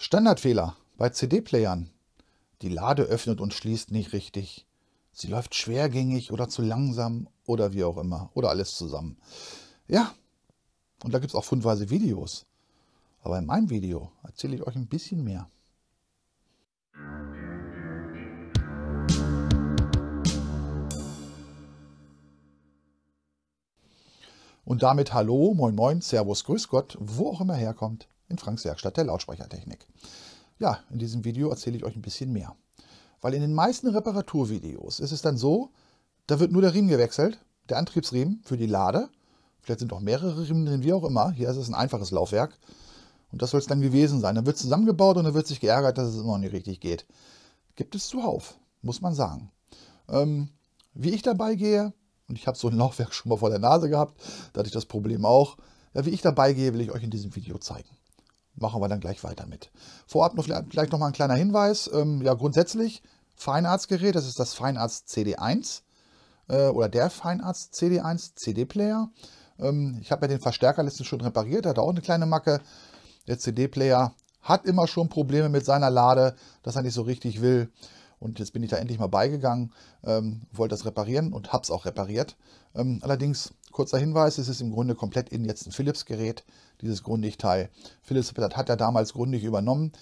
Standardfehler bei CD-Playern. Die Lade öffnet und schließt nicht richtig. Sie läuft schwergängig oder zu langsam oder wie auch immer. Oder alles zusammen. Ja, und da gibt es auch fundweise Videos. Aber in meinem Video erzähle ich euch ein bisschen mehr. Und damit hallo, moin moin, servus, grüß Gott, wo auch immer herkommt in Franks Werkstatt der Lautsprechertechnik. Ja, in diesem Video erzähle ich euch ein bisschen mehr. Weil in den meisten Reparaturvideos ist es dann so, da wird nur der Riemen gewechselt, der Antriebsriemen für die Lade. Vielleicht sind auch mehrere Riemen drin, wie auch immer. Hier ist es ein einfaches Laufwerk. Und das soll es dann gewesen sein. Dann wird es zusammengebaut und dann wird sich geärgert, dass es noch nicht richtig geht. Gibt es zuhauf, muss man sagen. Ähm, wie ich dabei gehe, und ich habe so ein Laufwerk schon mal vor der Nase gehabt, da hatte ich das Problem auch. Ja, wie ich dabei gehe, will ich euch in diesem Video zeigen machen wir dann gleich weiter mit. Vorab noch vielleicht nochmal ein kleiner Hinweis. Ähm, ja, grundsätzlich Feinarztgerät, das ist das Feinarzt CD1 äh, oder der Feinarzt CD1 CD-Player. Ähm, ich habe ja den Verstärker letztens schon repariert, hat auch eine kleine Macke. Der CD-Player hat immer schon Probleme mit seiner Lade, dass er nicht so richtig will. Und jetzt bin ich da endlich mal beigegangen, ähm, wollte das reparieren und habe es auch repariert. Ähm, allerdings kurzer Hinweis, es ist im Grunde komplett in jetzt ein Philips-Gerät, dieses Grundig-Teil. Philips hat ja damals Grundig übernommen.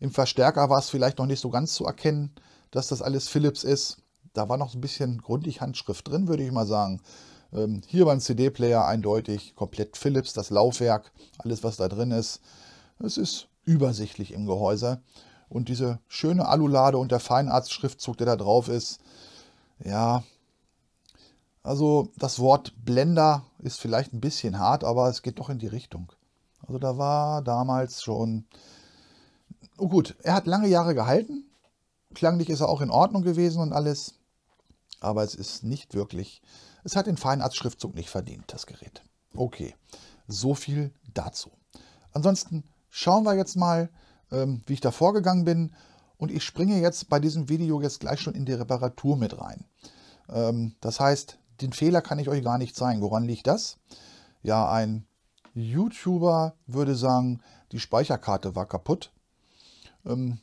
Im Verstärker war es vielleicht noch nicht so ganz zu erkennen, dass das alles Philips ist. Da war noch ein bisschen Grundig-Handschrift drin, würde ich mal sagen. Ähm, hier beim CD-Player eindeutig komplett Philips, das Laufwerk, alles was da drin ist. Es ist übersichtlich im Gehäuse. Und diese schöne Alulade und der Feinarzt-Schriftzug, der da drauf ist, ja, also das Wort Blender ist vielleicht ein bisschen hart, aber es geht doch in die Richtung. Also da war damals schon... Oh gut, er hat lange Jahre gehalten. Klanglich ist er auch in Ordnung gewesen und alles. Aber es ist nicht wirklich... Es hat den Feinarzt-Schriftzug nicht verdient, das Gerät. Okay, so viel dazu. Ansonsten schauen wir jetzt mal, ähm, wie ich da vorgegangen bin. Und ich springe jetzt bei diesem Video jetzt gleich schon in die Reparatur mit rein. Ähm, das heißt, den Fehler kann ich euch gar nicht zeigen. Woran liegt das? Ja, ein YouTuber würde sagen, die Speicherkarte war kaputt. Ähm,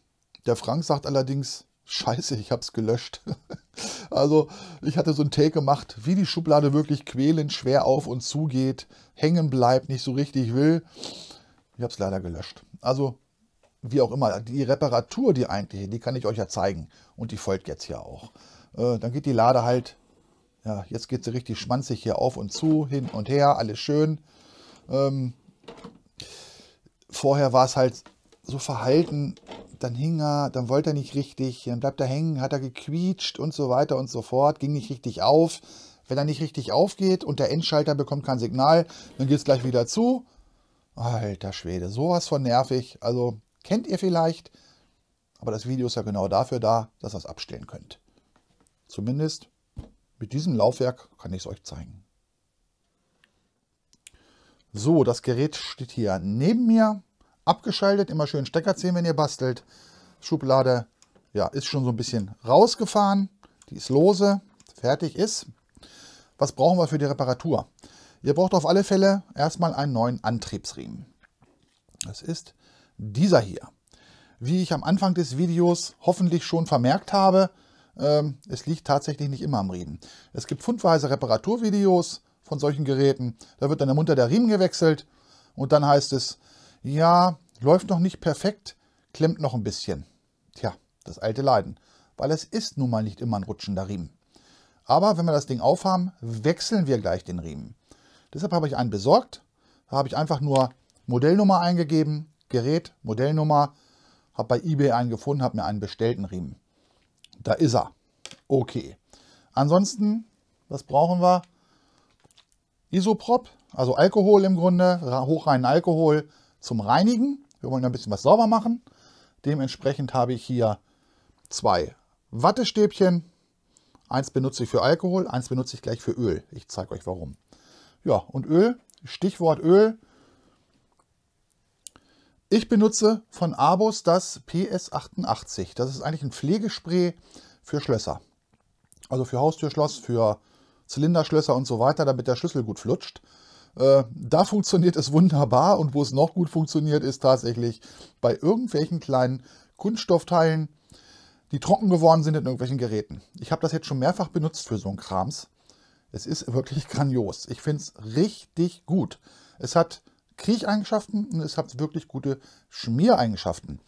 der Frank sagt allerdings, scheiße, ich habe es gelöscht. also ich hatte so einen Take gemacht, wie die Schublade wirklich quälend schwer auf und zugeht, hängen bleibt, nicht so richtig will. Ich habe es leider gelöscht. Also wie auch immer, die Reparatur, die eigentliche, die kann ich euch ja zeigen. Und die folgt jetzt ja auch. Äh, dann geht die Lade halt ja, jetzt geht sie richtig schmanzig hier auf und zu, hin und her, alles schön. Ähm, vorher war es halt so verhalten, dann hing er, dann wollte er nicht richtig, dann bleibt er hängen, hat er gequietscht und so weiter und so fort, ging nicht richtig auf. Wenn er nicht richtig aufgeht und der Endschalter bekommt kein Signal, dann geht es gleich wieder zu. Alter Schwede, sowas von nervig. Also kennt ihr vielleicht, aber das Video ist ja genau dafür da, dass ihr es abstellen könnt. Zumindest mit diesem Laufwerk kann ich es euch zeigen. So, das Gerät steht hier neben mir, abgeschaltet, immer schön Stecker ziehen, wenn ihr bastelt. Schublade ja, ist schon so ein bisschen rausgefahren, die ist lose, fertig ist. Was brauchen wir für die Reparatur? Ihr braucht auf alle Fälle erstmal einen neuen Antriebsriemen. Das ist dieser hier. Wie ich am Anfang des Videos hoffentlich schon vermerkt habe, ähm, es liegt tatsächlich nicht immer am Riemen. Es gibt fundweise Reparaturvideos von solchen Geräten. Da wird dann munter der Riemen gewechselt und dann heißt es, ja, läuft noch nicht perfekt, klemmt noch ein bisschen. Tja, das alte Leiden, weil es ist nun mal nicht immer ein rutschender Riemen. Aber wenn wir das Ding aufhaben, wechseln wir gleich den Riemen. Deshalb habe ich einen besorgt. Da habe ich einfach nur Modellnummer eingegeben, Gerät, Modellnummer, habe bei eBay einen gefunden, habe mir einen bestellten Riemen. Da ist er okay. Ansonsten, was brauchen wir? Isoprop, also Alkohol im Grunde, hochreinen Alkohol zum Reinigen. Wir wollen ein bisschen was sauber machen. Dementsprechend habe ich hier zwei Wattestäbchen. Eins benutze ich für Alkohol, eins benutze ich gleich für Öl. Ich zeige euch warum. Ja, und Öl, Stichwort Öl. Ich benutze von Abus das PS88. Das ist eigentlich ein Pflegespray für Schlösser. Also für Haustürschloss, für Zylinderschlösser und so weiter, damit der Schlüssel gut flutscht. Äh, da funktioniert es wunderbar und wo es noch gut funktioniert, ist tatsächlich bei irgendwelchen kleinen Kunststoffteilen, die trocken geworden sind in irgendwelchen Geräten. Ich habe das jetzt schon mehrfach benutzt für so einen Krams. Es ist wirklich grandios. Ich finde es richtig gut. Es hat Kriecheigenschaften und es hat wirklich gute Schmiereigenschaften.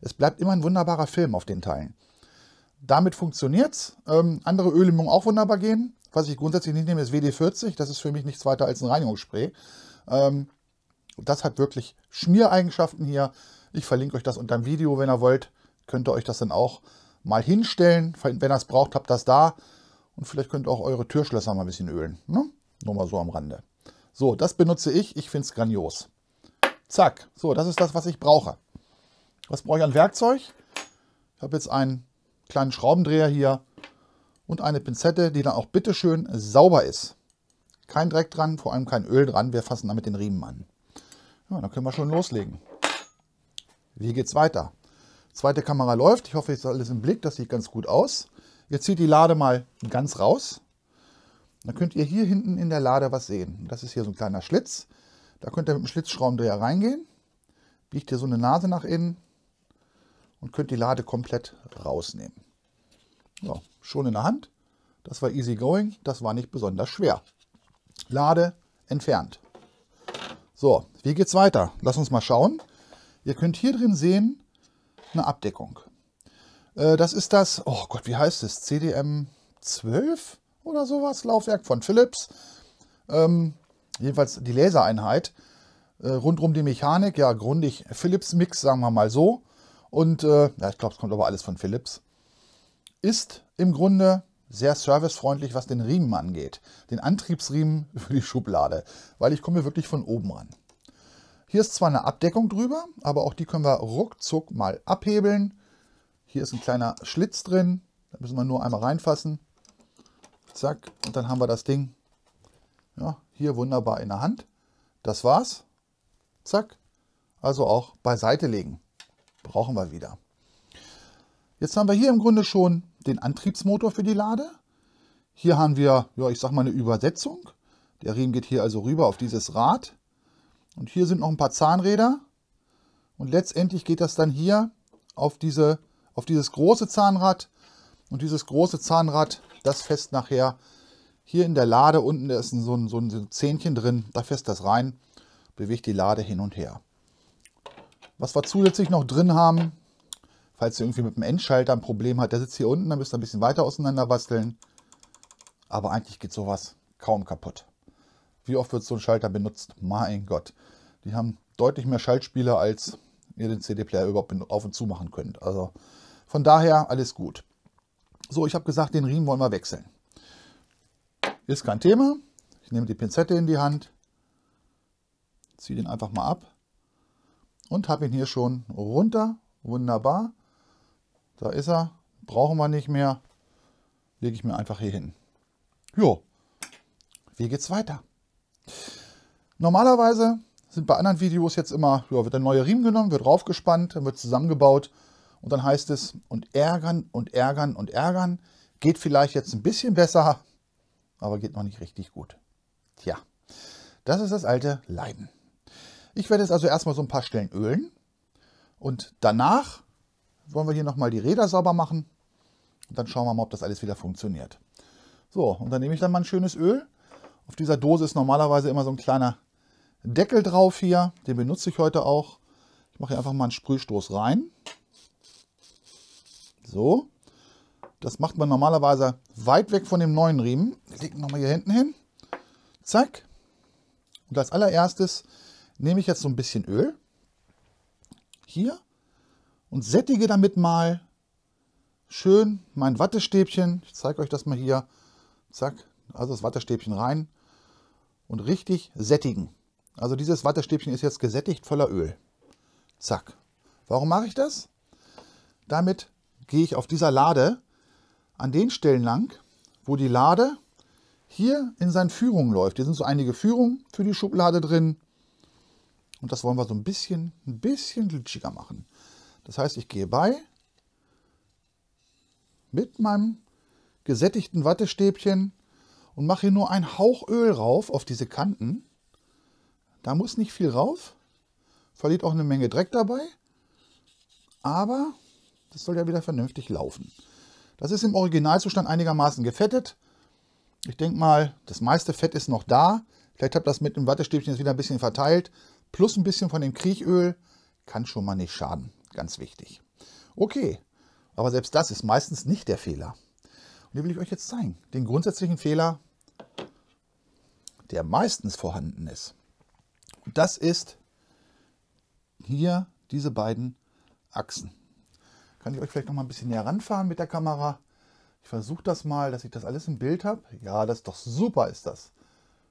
Es bleibt immer ein wunderbarer Film auf den Teilen damit funktioniert's. Ähm, andere Öle mögen auch wunderbar gehen. Was ich grundsätzlich nicht nehme, ist WD-40. Das ist für mich nichts weiter als ein Reinigungsspray. Ähm, das hat wirklich Schmiereigenschaften hier. Ich verlinke euch das unter dem Video, wenn ihr wollt. Könnt ihr euch das dann auch mal hinstellen. Wenn ihr es braucht, habt das da. Und vielleicht könnt ihr auch eure Türschlösser mal ein bisschen ölen. Ne? Nur mal so am Rande. So, das benutze ich. Ich finde es grandios. Zack. So, das ist das, was ich brauche. Was brauche ich an Werkzeug? Ich habe jetzt einen kleinen Schraubendreher hier und eine Pinzette, die dann auch bitteschön sauber ist. Kein Dreck dran, vor allem kein Öl dran. Wir fassen damit den Riemen an. Ja, dann können wir schon loslegen. Wie geht's weiter? Zweite Kamera läuft. Ich hoffe, jetzt alles im Blick. Das sieht ganz gut aus. Jetzt zieht die Lade mal ganz raus. Dann könnt ihr hier hinten in der Lade was sehen. Das ist hier so ein kleiner Schlitz. Da könnt ihr mit dem Schlitzschraubendreher reingehen. Biegt hier so eine Nase nach innen und könnt die Lade komplett rausnehmen. So, schon in der Hand. Das war easy going, das war nicht besonders schwer. Lade entfernt. So, wie geht's weiter? Lass uns mal schauen. Ihr könnt hier drin sehen eine Abdeckung. Äh, das ist das, oh Gott, wie heißt es? CDM 12 oder sowas, Laufwerk von Philips. Ähm, jedenfalls die Lasereinheit. Äh, rund um die Mechanik, ja, grundig Philips Mix, sagen wir mal so. Und äh, ja, ich glaube, es kommt aber alles von Philips. Ist im Grunde sehr servicefreundlich, was den Riemen angeht. Den Antriebsriemen für die Schublade, weil ich komme wirklich von oben ran. Hier ist zwar eine Abdeckung drüber, aber auch die können wir ruckzuck mal abhebeln. Hier ist ein kleiner Schlitz drin, da müssen wir nur einmal reinfassen. Zack, und dann haben wir das Ding ja, hier wunderbar in der Hand. Das war's. Zack, also auch beiseite legen brauchen wir wieder. Jetzt haben wir hier im Grunde schon den Antriebsmotor für die Lade. Hier haben wir, ja, ich sag mal eine Übersetzung. Der Riemen geht hier also rüber auf dieses Rad. Und hier sind noch ein paar Zahnräder. Und letztendlich geht das dann hier auf, diese, auf dieses große Zahnrad. Und dieses große Zahnrad, das fest nachher hier in der Lade. Unten da ist so ein, so ein Zähnchen drin. Da fest das rein, bewegt die Lade hin und her. Was wir zusätzlich noch drin haben, falls ihr irgendwie mit dem Endschalter ein Problem habt, der sitzt hier unten, dann müsst ihr ein bisschen weiter auseinander basteln. Aber eigentlich geht sowas kaum kaputt. Wie oft wird so ein Schalter benutzt? Mein Gott. Die haben deutlich mehr Schaltspiele, als ihr den CD-Player überhaupt auf und zu machen könnt. Also von daher alles gut. So, ich habe gesagt, den Riemen wollen wir wechseln. Ist kein Thema. Ich nehme die Pinzette in die Hand, ziehe den einfach mal ab und habe ihn hier schon runter. Wunderbar. Da ist er. Brauchen wir nicht mehr. Lege ich mir einfach hier hin. Jo, wie geht's weiter? Normalerweise sind bei anderen Videos jetzt immer, ja, wird ein neuer Riemen genommen, wird draufgespannt, dann wird zusammengebaut und dann heißt es und ärgern und ärgern und ärgern. Geht vielleicht jetzt ein bisschen besser, aber geht noch nicht richtig gut. Tja, das ist das alte Leiden. Ich werde jetzt also erstmal so ein paar Stellen ölen und danach wollen wir hier nochmal die Räder sauber machen und dann schauen wir mal, ob das alles wieder funktioniert. So, und dann nehme ich dann mal ein schönes Öl. Auf dieser Dose ist normalerweise immer so ein kleiner Deckel drauf hier. Den benutze ich heute auch. Ich mache hier einfach mal einen Sprühstoß rein. So. Das macht man normalerweise weit weg von dem neuen Riemen. Legen wir mal hier hinten hin. Zack. Und als allererstes nehme ich jetzt so ein bisschen Öl hier und sättige damit mal schön mein Wattestäbchen. Ich zeige euch das mal hier. Zack, also das Wattestäbchen rein und richtig sättigen. Also dieses Wattestäbchen ist jetzt gesättigt voller Öl. Zack. Warum mache ich das? Damit gehe ich auf dieser Lade an den Stellen lang, wo die Lade hier in seinen Führungen läuft. Hier sind so einige Führungen für die Schublade drin. Und das wollen wir so ein bisschen, ein bisschen glitschiger machen. Das heißt, ich gehe bei mit meinem gesättigten Wattestäbchen und mache hier nur einen Hauch Öl rauf auf diese Kanten. Da muss nicht viel rauf. Verliert auch eine Menge Dreck dabei. Aber das soll ja wieder vernünftig laufen. Das ist im Originalzustand einigermaßen gefettet. Ich denke mal, das meiste Fett ist noch da. Vielleicht habe ihr das mit dem Wattestäbchen jetzt wieder ein bisschen verteilt plus ein bisschen von dem Kriechöl kann schon mal nicht schaden. Ganz wichtig. Okay, aber selbst das ist meistens nicht der Fehler. Und den will ich euch jetzt zeigen. Den grundsätzlichen Fehler, der meistens vorhanden ist. das ist hier diese beiden Achsen. Kann ich euch vielleicht noch mal ein bisschen näher ranfahren mit der Kamera? Ich versuche das mal, dass ich das alles im Bild habe. Ja, das ist doch super, ist das.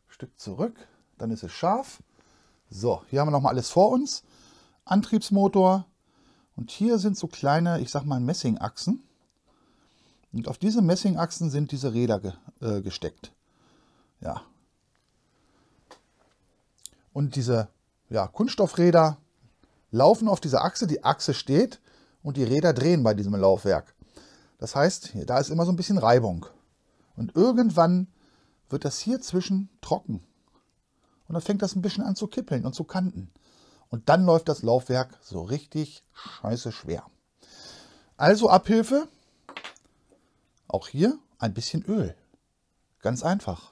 Stück zurück, dann ist es scharf. So, hier haben wir nochmal alles vor uns. Antriebsmotor. Und hier sind so kleine, ich sag mal, Messingachsen. Und auf diese Messingachsen sind diese Räder ge äh, gesteckt. Ja. Und diese ja, Kunststoffräder laufen auf dieser Achse. Die Achse steht und die Räder drehen bei diesem Laufwerk. Das heißt, da ist immer so ein bisschen Reibung. Und irgendwann wird das hier zwischen trocken. Und dann fängt das ein bisschen an zu kippeln und zu kanten. Und dann läuft das Laufwerk so richtig scheiße schwer. Also Abhilfe, auch hier ein bisschen Öl. Ganz einfach.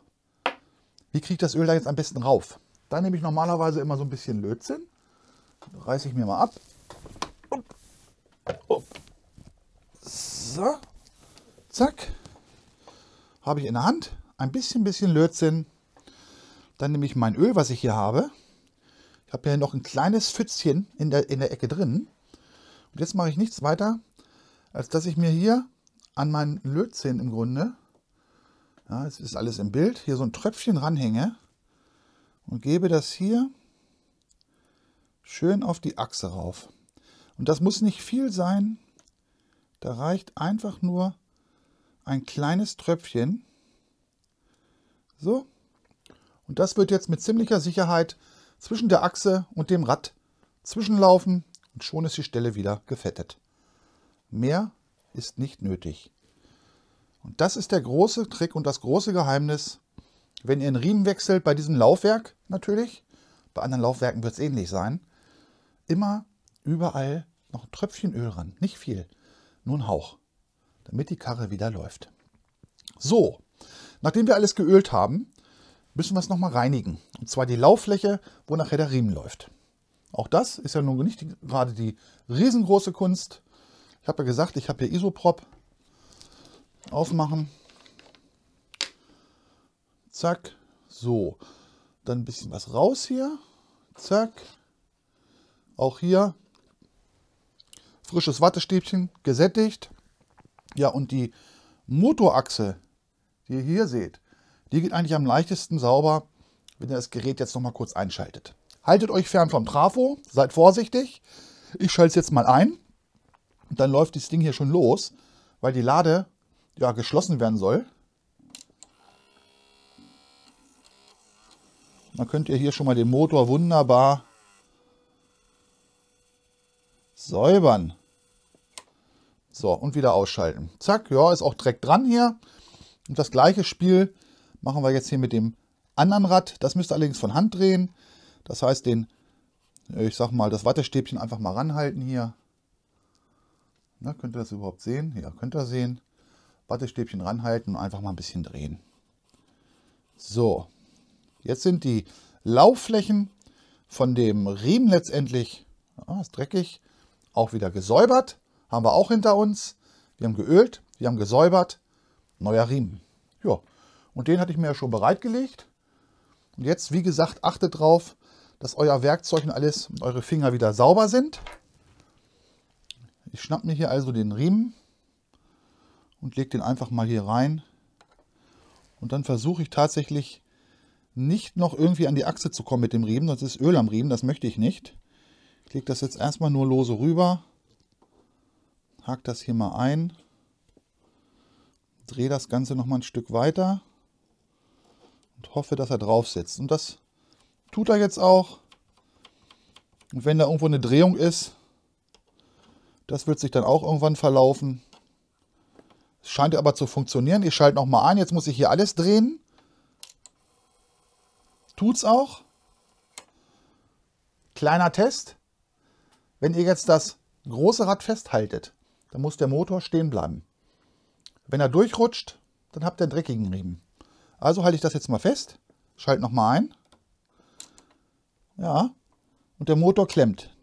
Wie kriege ich das Öl da jetzt am besten rauf? Da nehme ich normalerweise immer so ein bisschen Lötzinn. Reiße ich mir mal ab. So, zack. Habe ich in der Hand. Ein bisschen, bisschen Lötzinn. Dann nehme ich mein Öl, was ich hier habe. Ich habe hier noch ein kleines Pfützchen in der, in der Ecke drin. Und jetzt mache ich nichts weiter, als dass ich mir hier an meinen Lötzinn im Grunde, ja, es ist alles im Bild, hier so ein Tröpfchen ranhänge und gebe das hier schön auf die Achse rauf. Und das muss nicht viel sein, da reicht einfach nur ein kleines Tröpfchen. So, und das wird jetzt mit ziemlicher Sicherheit zwischen der Achse und dem Rad zwischenlaufen und schon ist die Stelle wieder gefettet. Mehr ist nicht nötig. Und das ist der große Trick und das große Geheimnis, wenn ihr einen Riemen wechselt, bei diesem Laufwerk natürlich, bei anderen Laufwerken wird es ähnlich sein, immer überall noch ein Tröpfchen Öl ran, nicht viel, nur ein Hauch, damit die Karre wieder läuft. So, nachdem wir alles geölt haben, müssen wir es nochmal reinigen. Und zwar die Lauffläche, wo nachher der Riemen läuft. Auch das ist ja nun nicht die, gerade die riesengroße Kunst. Ich habe ja gesagt, ich habe hier Isoprop. Aufmachen. Zack. So. Dann ein bisschen was raus hier. Zack. Auch hier frisches Wattestäbchen, gesättigt. Ja, und die Motorachse, die ihr hier seht, die geht eigentlich am leichtesten sauber, wenn ihr das Gerät jetzt nochmal kurz einschaltet. Haltet euch fern vom Trafo, seid vorsichtig. Ich schalte es jetzt mal ein. Und dann läuft das Ding hier schon los, weil die Lade ja geschlossen werden soll. Dann könnt ihr hier schon mal den Motor wunderbar säubern. So, und wieder ausschalten. Zack, ja, ist auch direkt dran hier. Und das gleiche Spiel machen wir jetzt hier mit dem anderen Rad. Das müsst ihr allerdings von Hand drehen. Das heißt, den, äh, ich sag mal, das Wattestäbchen einfach mal ranhalten hier. Na, könnt ihr das überhaupt sehen? Ja, könnt ihr sehen. Wattestäbchen ranhalten und einfach mal ein bisschen drehen. So, jetzt sind die Laufflächen von dem Riemen letztendlich, ah, ist dreckig, auch wieder gesäubert. Haben wir auch hinter uns. Wir haben geölt, wir haben gesäubert, neuer Riemen. Ja, und den hatte ich mir ja schon bereitgelegt. Und jetzt, wie gesagt, achtet darauf, dass euer Werkzeug und alles und eure Finger wieder sauber sind. Ich schnapp mir hier also den Riemen und lege den einfach mal hier rein. Und dann versuche ich tatsächlich nicht noch irgendwie an die Achse zu kommen mit dem Riemen, sonst ist Öl am Riemen, das möchte ich nicht. Ich lege das jetzt erstmal nur lose rüber, hake das hier mal ein, drehe das Ganze nochmal ein Stück weiter hoffe, dass er drauf sitzt. Und das tut er jetzt auch. Und wenn da irgendwo eine Drehung ist, das wird sich dann auch irgendwann verlaufen. Es scheint aber zu funktionieren. Ich schalte nochmal ein. Jetzt muss ich hier alles drehen. Tut's auch. Kleiner Test. Wenn ihr jetzt das große Rad festhaltet, dann muss der Motor stehen bleiben. Wenn er durchrutscht, dann habt ihr einen dreckigen Riemen. Also halte ich das jetzt mal fest, schalte nochmal ein. Ja, und der Motor klemmt.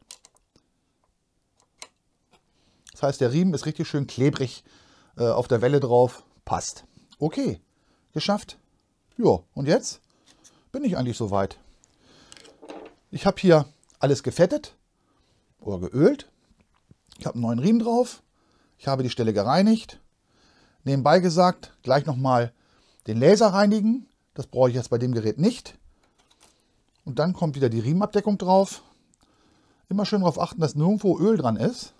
Das heißt, der Riemen ist richtig schön klebrig äh, auf der Welle drauf. Passt. Okay, geschafft. Ja, und jetzt bin ich eigentlich soweit. Ich habe hier alles gefettet oder geölt. Ich habe einen neuen Riemen drauf. Ich habe die Stelle gereinigt. Nebenbei gesagt, gleich nochmal den Laser reinigen, das brauche ich jetzt bei dem Gerät nicht. Und dann kommt wieder die Riemenabdeckung drauf. Immer schön darauf achten, dass nirgendwo Öl dran ist.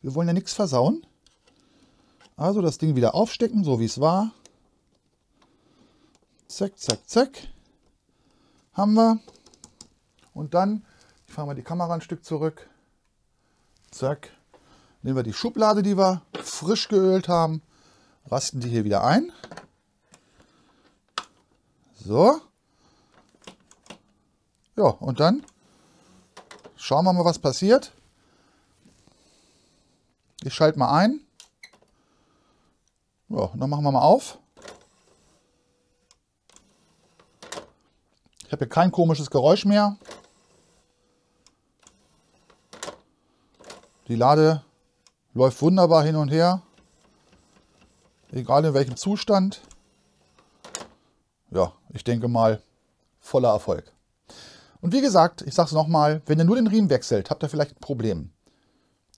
Wir wollen ja nichts versauen. Also das Ding wieder aufstecken, so wie es war. Zack, zack, zack. Haben wir. Und dann, ich fahre mal die Kamera ein Stück zurück. Zack. Nehmen wir die Schublade, die wir frisch geölt haben, rasten die hier wieder ein. So. Ja, und dann schauen wir mal, was passiert. Ich schalte mal ein. Ja, dann machen wir mal auf. Ich habe hier kein komisches Geräusch mehr. Die Lade läuft wunderbar hin und her. Egal in welchem Zustand ja, ich denke mal, voller Erfolg. Und wie gesagt, ich sage es nochmal, wenn ihr nur den Riemen wechselt, habt ihr vielleicht ein Problem.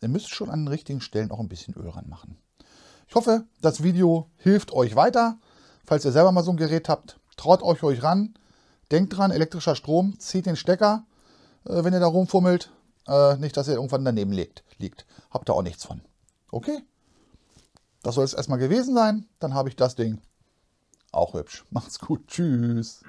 Ihr müsst schon an den richtigen Stellen auch ein bisschen Öl ranmachen. Ich hoffe, das Video hilft euch weiter. Falls ihr selber mal so ein Gerät habt, traut euch euch ran. Denkt dran, elektrischer Strom, zieht den Stecker, äh, wenn ihr da rumfummelt. Äh, nicht, dass ihr irgendwann daneben liegt. liegt. Habt ihr auch nichts von. Okay? Das soll es erstmal gewesen sein. Dann habe ich das Ding auch hübsch. Macht's gut. Tschüss.